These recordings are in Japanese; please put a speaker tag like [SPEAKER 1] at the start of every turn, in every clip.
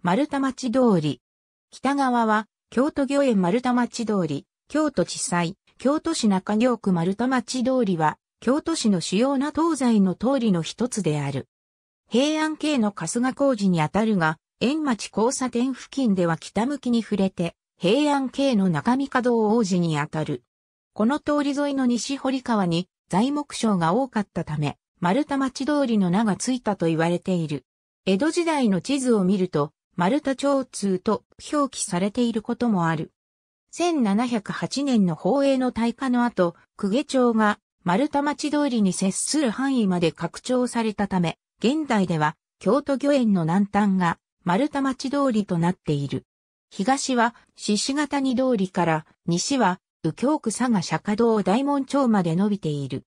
[SPEAKER 1] 丸太町通り。北側は、京都御苑丸太町通り、京都地裁、京都市中京区丸太町通りは、京都市の主要な東西の通りの一つである。平安系の春日工事にあたるが、円町交差点付近では北向きに触れて、平安系の中見門王子にあたる。この通り沿いの西堀川に材木商が多かったため、丸太町通りの名がついたと言われている。江戸時代の地図を見ると、丸太町通と表記されていることもある。1708年の法営の大火の後、久下町が丸太町通りに接する範囲まで拡張されたため、現代では京都御苑の南端が丸太町通りとなっている。東は獅子型に通りから、西は右京区佐賀釈迦堂大門町まで伸びている。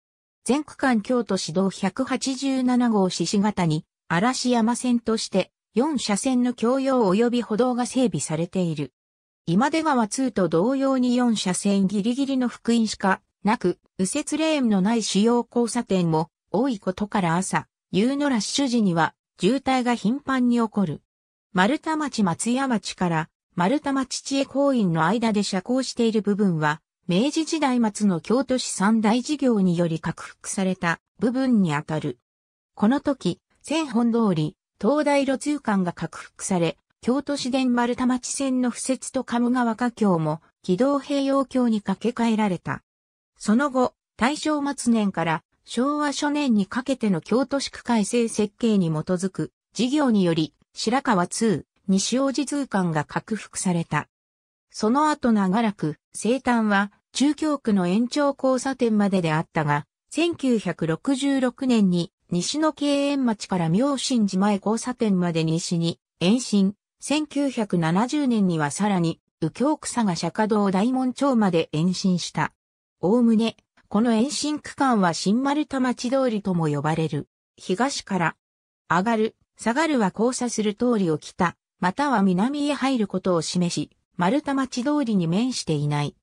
[SPEAKER 1] 全区間京都市道187号獅子型に嵐山線として4車線の共用及び歩道が整備されている。今出川2と同様に4車線ギリギリの福音しかなく、右折レーンのない主要交差点も多いことから朝、夕のラッシュ時には渋滞が頻繁に起こる。丸田町松屋町から丸田町知恵公園の間で遮光している部分は、明治時代末の京都市三大事業により拡幅された部分にあたる。この時、千本通り、東大路通館が拡幅され、京都市電丸田町線の布設と鴨川架橋も軌道併用橋に架け替えられた。その後、大正末年から昭和初年にかけての京都市区改正設計に基づく事業により白川通、西大路通館が拡幅された。その後長らく生誕は中京区の延長交差点までであったが、1966年に西の慶園町から明神寺前交差点まで西に延伸。1970年にはさらに、右京草が釈迦堂大門町まで延伸した。おおむね、この延伸区間は新丸田町通りとも呼ばれる。東から、上がる、下がるは交差する通りを北、または南へ入ることを示し、丸田町通りに面していない。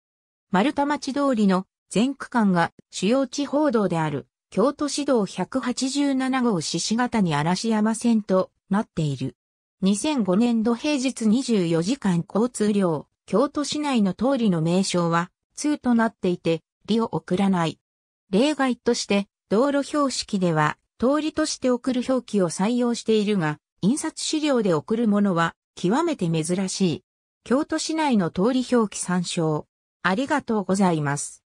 [SPEAKER 1] 丸田町通りの全区間が主要地報道である。京都市道187号獅子型に嵐山線となっている。2005年度平日24時間交通量、京都市内の通りの名称は通となっていて、利を送らない。例外として、道路標識では通りとして送る表記を採用しているが、印刷資料で送るものは極めて珍しい。京都市内の通り表記参照。ありがとうございます。